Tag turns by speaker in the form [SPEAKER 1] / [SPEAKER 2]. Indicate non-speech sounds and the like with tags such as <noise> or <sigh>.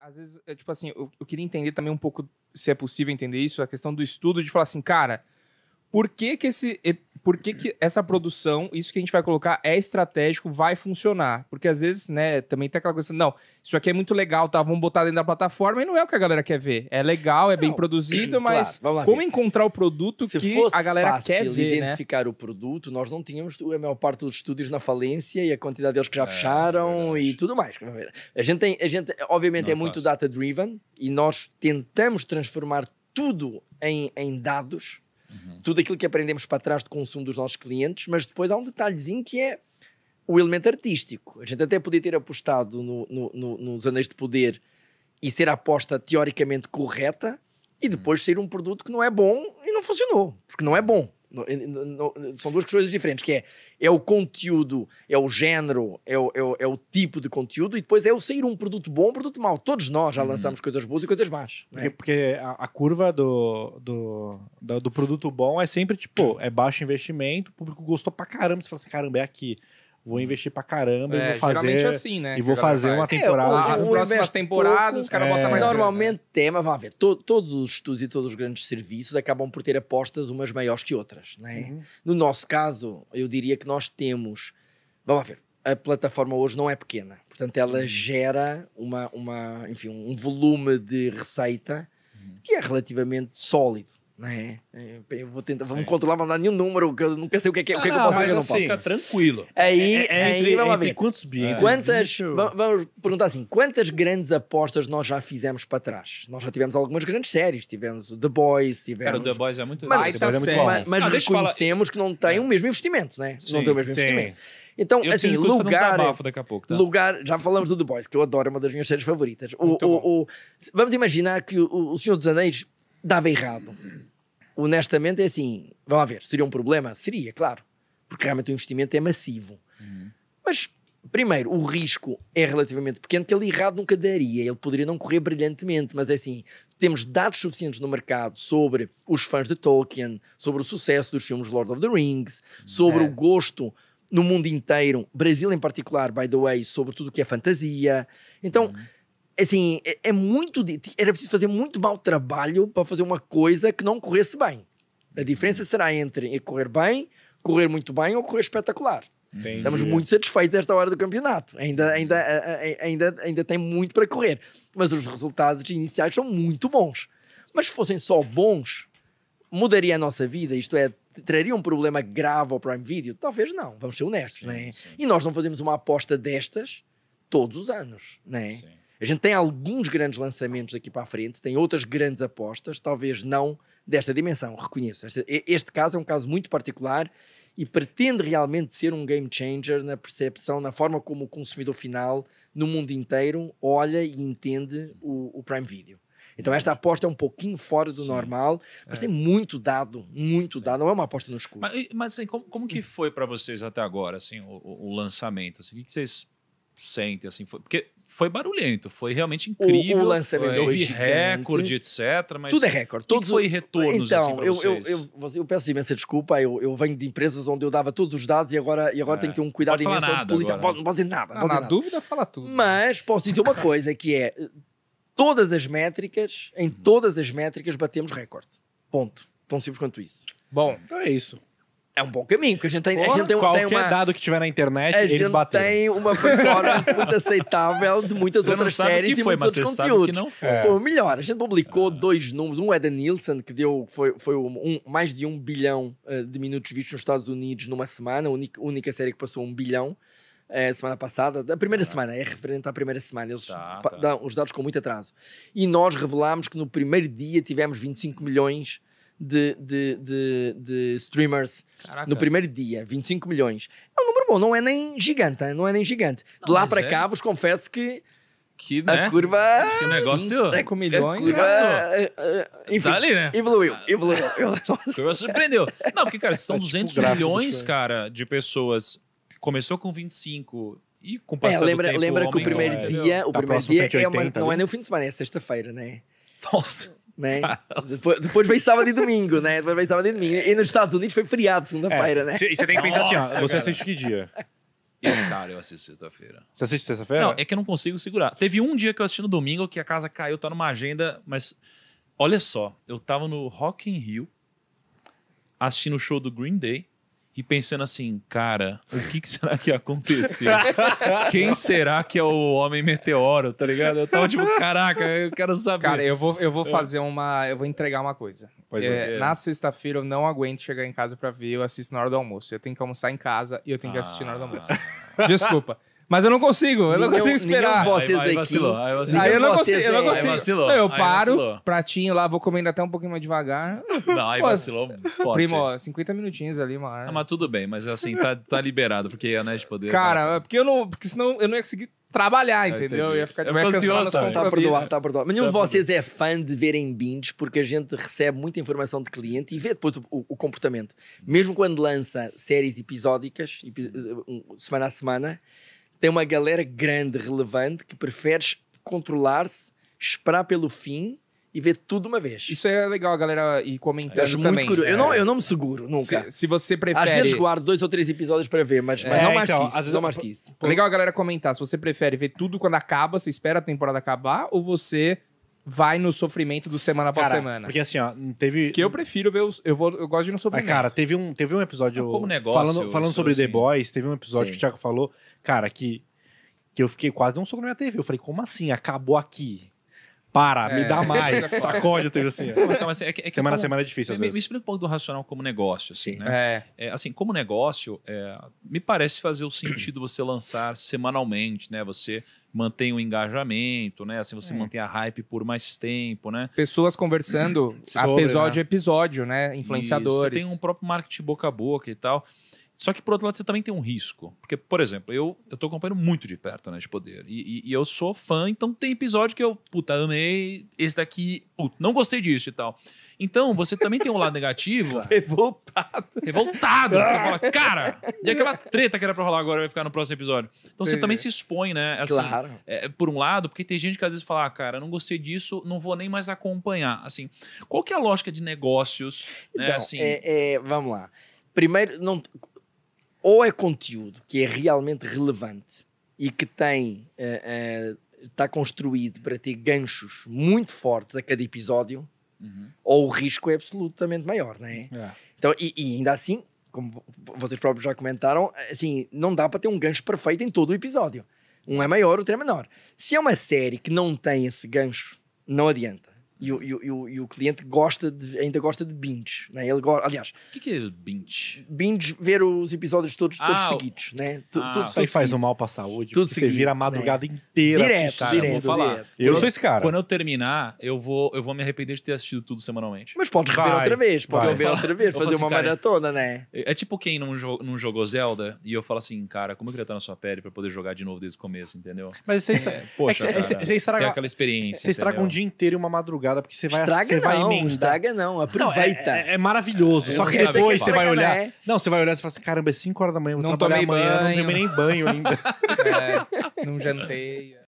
[SPEAKER 1] Às vezes, é, tipo assim, eu, eu queria entender também um pouco, se é possível entender isso, a questão do estudo, de falar assim, cara, por que que esse por que, que essa produção, isso que a gente vai colocar é estratégico, vai funcionar? Porque às vezes, né, também tem aquela coisa, não, isso aqui é muito legal, tá? Vamos botar dentro da plataforma e não é o que a galera quer ver. É legal, é não, bem produzido, mas claro, como ver.
[SPEAKER 2] encontrar o produto Se que a galera fácil quer ver, né? identificar né? o produto, nós não tínhamos a maior parte dos estúdios na falência e a quantidade deles que já é, fecharam é e tudo mais. A gente tem, a gente obviamente não é faz. muito data driven e nós tentamos transformar tudo em, em dados Uhum. Tudo aquilo que aprendemos para trás de consumo dos nossos clientes, mas depois há um detalhezinho que é o elemento artístico. A gente até podia ter apostado no, no, no, nos anéis de poder e ser a aposta teoricamente correta e depois uhum. ser um produto que não é bom e não funcionou, porque não é bom. Eh, são duas coisas diferentes, que é, é o conteúdo, é o género, é o, é, o, é o tipo de conteúdo e depois é o sair um produto bom, um produto mau. Todos nós já uhum. lançamos hum. coisas boas e coisas más. Né? Porque, porque a, a, curva do, do, do, do, produto bom é sempre, tipo, <clears throat> é baixo investimento, o público gostou pra caramba, você fala assim, caramba, é aqui vou investir pra caramba é, e vou fazer. É assim, né? E vou fazer uma é, temporada. É, as próximas temporadas, os caras é, botam mais. Né? Normalmente, grana. tema, vá ver, to, todos os estudos e todos os grandes serviços acabam por ter apostas umas maiores que outras, né? Uhum. No nosso caso, eu diria que nós temos. Vamos ver. A plataforma hoje não é pequena, portanto, ela uhum. gera uma, uma, enfim, um volume de receita uhum. que é relativamente sólido. É, é, eu vou tentar, Sim. vamos controlar, mandar nenhum número, que eu nunca sei o que, é que, ah, o que, não, que eu ah, posso fazer, não assim, posso. Fica tranquilo. Aí, é, é, aí vamos entre ver. quantos bilhões Quantas, vamos, vamos perguntar assim, quantas grandes apostas nós já fizemos para trás? Nós já tivemos algumas grandes séries, tivemos The Boys, tivemos... Cara, o The Boys é muito... Mas, mas, ah, é mas, mas ah, reconhecemos que não tem o mesmo investimento, né? Sim, não tem o mesmo sim. investimento. Então, eu assim, lugar. Um pouco, tá? Lugar. Já falamos do The Boys, que eu adoro, é uma das minhas séries favoritas. O, o, o, vamos imaginar que o, o Senhor dos Anéis dava errado. Honestamente, é assim. Vamos ver, seria um problema? Seria, claro. Porque realmente o investimento é massivo. Uhum. Mas, primeiro, o risco é relativamente pequeno, que ele errado nunca daria. Ele poderia não correr brilhantemente, mas é assim. Temos dados suficientes no mercado sobre os fãs de Tolkien, sobre o sucesso dos filmes Lord of the Rings, sobre é. o gosto no mundo inteiro, Brasil em particular, by the way, sobre tudo o que é fantasia. Então. Uhum assim, é, é muito. Era preciso fazer muito mau trabalho para fazer uma coisa que não corresse bem. A diferença será entre correr bem, correr muito bem ou correr espetacular. Entendi. Estamos muito satisfeitos esta hora do campeonato. Ainda, ainda, ainda, ainda tem muito para correr. Mas os resultados iniciais são muito bons. Mas se fossem só bons, mudaria a nossa vida, isto é, traria um problema grave ao Prime Video? Talvez não, vamos ser honestos, sim, né? Sim. E nós não fazemos uma aposta destas todos os anos, né? Sim. A gente tem alguns grandes lançamentos daqui para a frente, tem outras grandes apostas, talvez não desta dimensão, reconheço. Este, este caso é um caso muito particular e pretende realmente ser um game changer na percepção, na forma como o consumidor final no mundo inteiro olha e entende o, o Prime Video. Então esta aposta é um pouquinho fora do Sim. normal, mas é. tem muito dado, muito Sim. dado. Não é uma aposta no escuro.
[SPEAKER 3] Mas, mas assim, como, como, que hum. foi para vocês até agora, assim, o, o lançamento? Assim, o que vocês sente assim, foi, porque foi barulhento, foi realmente incrível. O, o lançamento é, eu recorde, etc. Mas tudo é recorde. Tudo foi retornos então, assim, eu, vocês? Eu,
[SPEAKER 2] eu, eu peço imensa desculpa. Eu, eu venho de empresas onde eu dava todos os dados e agora, e agora é. tenho que ter um cuidado imenso. Nada polícia, agora. não pode dizer nada. não ah, pode na nada. dúvida, fala tudo. Mas posso dizer uma coisa que é todas as métricas, em uhum. todas as métricas batemos recorde. Ponto. Tão simples quanto isso. Bom, então é isso. É um bom caminho, porque a gente tem, Porra, a gente tem, qualquer tem uma... dado que tiver na internet, a gente tem uma performance <laughs> muito aceitável de muitas você outras séries que foi, e muitos outros conteúdos. não foi. foi o melhor. A gente publicou ah. dois números. Um é da Nielsen, que deu foi, foi um, mais de um bilhão uh, de minutos vistos nos Estados Unidos numa semana. A única, única série que passou um bilhão é, semana passada, da primeira ah. semana, é referente à primeira semana, eles tá, tá. dão os dados com muito atraso. E nós revelámos que no primeiro dia tivemos 25 milhões de, de, de, de streamers Caraca. no primeiro dia, 25 milhões. É um número bom, não é nem gigante, não é nem gigante. Não, de lá para é. cá, vos confesso que que, né? A curva. Que negócio. 25 milhões. A curva. Eh, eh, enfim, tá ali, né? Evoluiu, ah. evoluiu. curva <laughs> surpreendeu.
[SPEAKER 3] Não, porque, cara, <laughs> são 200 tá tipo milhões, é. cara, de pessoas. Começou com 25. E com o é, lembra, tempo, lembra que o é. primeiro é, dia, o tá primeiro dia é uma, não é
[SPEAKER 2] nem o fim de semana, é sexta-feira, né? Nossa né? Depois, depois veio sábado e domingo, né? Depois sábado e domingo. E nos Estados Unidos foi feriado segunda-feira, é. né? E você tem que pensar Nossa, assim, ó, você cara. assiste que
[SPEAKER 3] dia? Eu, cara, eu assisto sexta-feira.
[SPEAKER 1] Você assiste sexta-feira? Não, é
[SPEAKER 3] que eu não consigo segurar. Teve um dia que eu assisti no domingo que a casa caiu, tá numa agenda, mas olha só, eu tava no Rock in Rio assistindo o show do Green Day e pensando assim, cara, o que, que será que aconteceu? Quem será que é o homem meteoro, tá ligado? Eu tava tipo, caraca, eu quero saber. Cara, eu vou, eu vou é. fazer
[SPEAKER 1] uma. Eu vou entregar uma coisa. É, na sexta-feira eu não aguento chegar em casa pra ver, eu assisto na hora do almoço. Eu tenho que almoçar em casa e eu tenho que assistir na hora do almoço. Ah. Desculpa. Mas eu não consigo, eu não consigo esperar. vocês aí, vacilou, aí, vacilou. aí eu não consigo, eu não consigo. Vacilou, eu paro, pratinho lá, vou comendo até um pouquinho mais devagar. <laughs> Não, aí Pô, vacilou forte. Primo, 50 minutinhos ali, uma hora. Ah,
[SPEAKER 3] mas tudo bem, mas assim, tá, tá liberado, porque a NET poder. Cara, é
[SPEAKER 1] porque eu não... Porque senão eu não ia conseguir trabalhar, ah, entendeu? Eu, eu ia ficar é tá, tá tá de ansioso também. Tá perdoado, tá perdoado. Nenhum de vocês
[SPEAKER 2] é fã de verem binge, porque a gente recebe muita informação de cliente e vê depois o, o, o comportamento. Mesmo quando lança séries episódicas, epi eh, semana a semana, tem uma galera grande, relevante, que preferes controlar-se, esperar pelo fim e ver tudo uma vez. Isso é legal, a galera e comentando eu também. Muito curioso. Eu, não, é. eu não me seguro, nunca. Se,
[SPEAKER 1] se, você prefere... Às vezes guardo
[SPEAKER 2] dois ou três episódios para ver, mas, mas é, não mais então, que isso. Não mais que isso. É legal a galera comentar.
[SPEAKER 1] Se você prefere ver tudo quando acaba, você espera a temporada acabar, ou você vai no sofrimento do semana após semana. Porque assim, ó, teve. Que eu prefiro ver os. Eu, vou, eu gosto de ir no sofrimento. cara, teve um,
[SPEAKER 2] teve um episódio. Como negócio, falando falando sobre assim. The Boys, teve um episódio Sim. que o Thiago falou, cara, que, que eu fiquei quase um soco na minha TV. Eu falei, como assim? Acabou aqui para, me é. dá mais, <laughs> sacode, teve assim. Então, assim é que, é que semana a semana é difícil, às me, vezes. Me
[SPEAKER 3] explica um pouco do racional como negócio, assim, Sim. né? É. é assim, como negócio, é, me parece fazer o sentido você lançar semanalmente, né? Você mantém o engajamento, né? Assim você é. mantém a hype por mais tempo, né?
[SPEAKER 1] Pessoas conversando Sobre, episódio né? a né? episódio, né? Influenciadores. você tem um
[SPEAKER 3] próprio marketing boca a boca e tal. Só que, por outro lado, você também tem um risco. Porque, por exemplo, eu, eu tô acompanhando muito de perto, né, de poder. E, e, e eu sou fã, então tem episódio que eu, puta, amei, esse daqui, puta, não gostei disso e tal. Então, você também tem um lado negativo. <laughs> Revoltado. Revoltado. você fala, cara, e aquela <laughs> treta que era pra rolar agora vai ficar no próximo episódio. Então, Sim. você também se expõe, né? Assim, claro. É, por um lado, porque tem gente que às vezes fala, ah, cara, não gostei disso, não vou nem mais
[SPEAKER 2] acompanhar. Assim, qual que é a lógica de negócios, né? Então, assim, é, é, vamos lá. Primeiro, não, ou é conteúdo que é realmente relevante e que tem eh, eh, está uh, uh, construído para ter ganchos muito fortes a cada episódio, uhum. ou o risco é absolutamente maior, não é? é. Então, e, e, ainda assim, como vocês próprios já comentaram, assim, não dá para ter um gancho perfeito em todo o episódio. Um é maior, outro é menor. Se é uma série que não tem esse gancho, não adianta. E o, e, o, e o, cliente gosta de, ainda gosta de binge, né? Ele gosta, aliás. O que, que, é binge? Binge ver os episódios todos, todos ah, seguidos, né? Tu, ah, tudo, isso aí faz um mal pra saúde. Tudo seguido, você vira a né? madrugada né? inteira. Direto, cara, direto, eu vou falar. Direto. Eu sou esse cara. Quando
[SPEAKER 3] eu terminar, eu vou, eu vou me arrepender de ter assistido tudo semanalmente. Mas pode rever outra vez, pode rever outra vez, fazer assim, uma cara,
[SPEAKER 2] maratona, né?
[SPEAKER 3] É, é tipo quem não, jogou, não jogou Zelda e eu falo assim, cara, como eu queria estar na sua pele pra poder jogar de novo desde o começo, entendeu? Mas você, é, é, você, estraga aquela experiência. Você estraga um dia
[SPEAKER 2] inteiro e uma madrugada madrugada, porque você vai Estraga você não, vai emendar. estraga não, aproveita. É não, é, é, é, maravilhoso. É só que sei, depois você vai olhar. Né? Não, você vai olhar e fala assim: caramba, é 5 horas da manhã, eu vou não trabalhar amanhã, banho. não tomei nem banho ainda. <laughs>
[SPEAKER 1] é, não jantei.